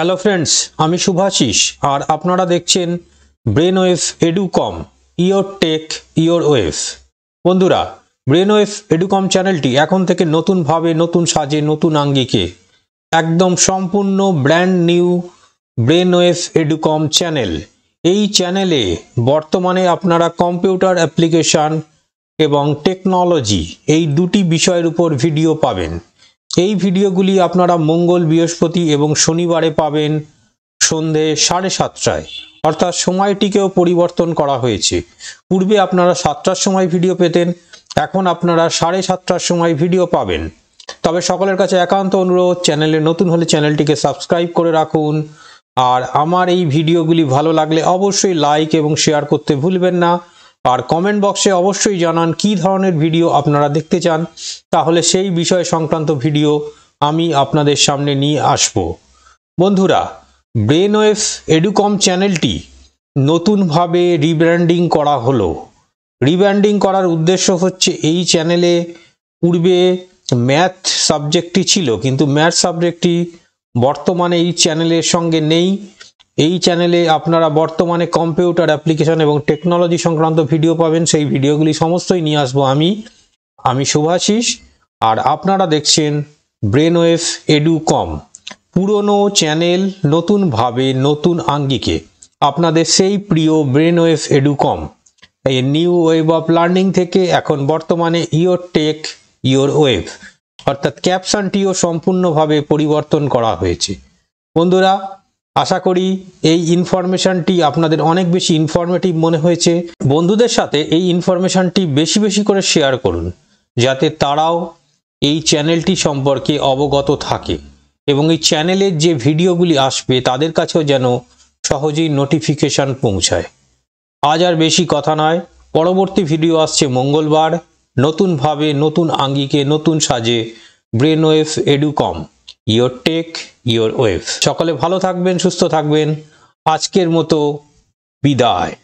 hello friends আমি শুভাশিস আর আপনারা দেখছেন brain wave Educom your tech your wave বন্ধুরা ব্রেন ওয়েভ এডুকম চ্যানেলটি এখন থেকে নতুনভাবে নতুন সাজে নতুন আঙ্গিকে একদম সম্পূর্ণ brand new brain wave Educom channel এই চ্যানেলে বর্তমানে আপনারা কম্পিউটার অ্যাপ্লিকেশান এবং টেকনোলজি এই দুটি বিষয়ের উপর ভিডিও পাবেন এই ভিডিওগুলি আপনারা মঙ্গল বৃহস্পতি এবং শনিবারে পাবেন সন্ধে সাড়ে সাতটায় অর্থাৎ সময়টিকেও পরিবর্তন করা হয়েছে পূর্বে আপনারা সাতটার সময় ভিডিও পেতেন এখন আপনারা সাড়ে সাতটার সময় ভিডিও পাবেন তবে সকলের কাছে একান্ত অনুরোধ চ্যানেলে নতুন হলে চ্যানেলটিকে সাবস্ক্রাইব করে রাখুন আর আমার এই ভিডিওগুলি ভালো লাগলে অবশ্যই লাইক এবং শেয়ার করতে ভুলবেন না আর কমেন্ট বক্সে অবশ্যই জানান কি ধরনের ভিডিও আপনারা দেখতে চান তাহলে সেই বিষয় সংক্রান্ত ভিডিও আমি আপনাদের সামনে নিয়ে আসব বন্ধুরা ব্রেন ওয়েভ এডুকম চ্যানেলটি নতুনভাবে রিব্র্যান্ডিং করা হলো রিব্র্যান্ডিং করার উদ্দেশ্য হচ্ছে এই চ্যানেলে পূর্বে ম্যাথ সাবজেক্টটি ছিল কিন্তু ম্যাথ সাবজেক্টটি বর্তমানে এই চ্যানেলের সঙ্গে নেই এই চ্যানেলে আপনারা বর্তমানে কম্পিউটার অ্যাপ্লিকেশন এবং টেকনোলজি সংক্রান্ত ভিডিও পাবেন সেই ভিডিওগুলি সমস্তই নিয়ে আসবো আমি আমি শুভাশিস আর আপনারা দেখছেন ব্রেনওয়েভ এডুকম পুরনো চ্যানেল নতুনভাবে নতুন আঙ্গিকে আপনাদের সেই প্রিয় ব্রেনওয়েভ এডুকম এই নিউ ওয়েভ অফ লার্নিং থেকে এখন বর্তমানে ইয়োর টেক ইয়োর ওয়েভ অর্থাৎ ক্যাপশনটিও সম্পূর্ণভাবে পরিবর্তন করা হয়েছে বন্ধুরা আশা করি এই ইনফরমেশানটি আপনাদের অনেক বেশি ইনফরমেটিভ মনে হয়েছে বন্ধুদের সাথে এই ইনফরমেশানটি বেশি বেশি করে শেয়ার করুন যাতে তারাও এই চ্যানেলটি সম্পর্কে অবগত থাকে এবং এই চ্যানেলের যে ভিডিওগুলি আসবে তাদের কাছেও যেন সহজেই নোটিফিকেশান পৌঁছায় আজ আর বেশি কথা নয় পরবর্তী ভিডিও আসছে মঙ্গলবার নতুনভাবে নতুন আঙ্গিকে নতুন সাজে brainwave Educom your tech your wave সকলে ভালো থাকবেন সুস্থ থাকবেন আজকের মতো বিদায়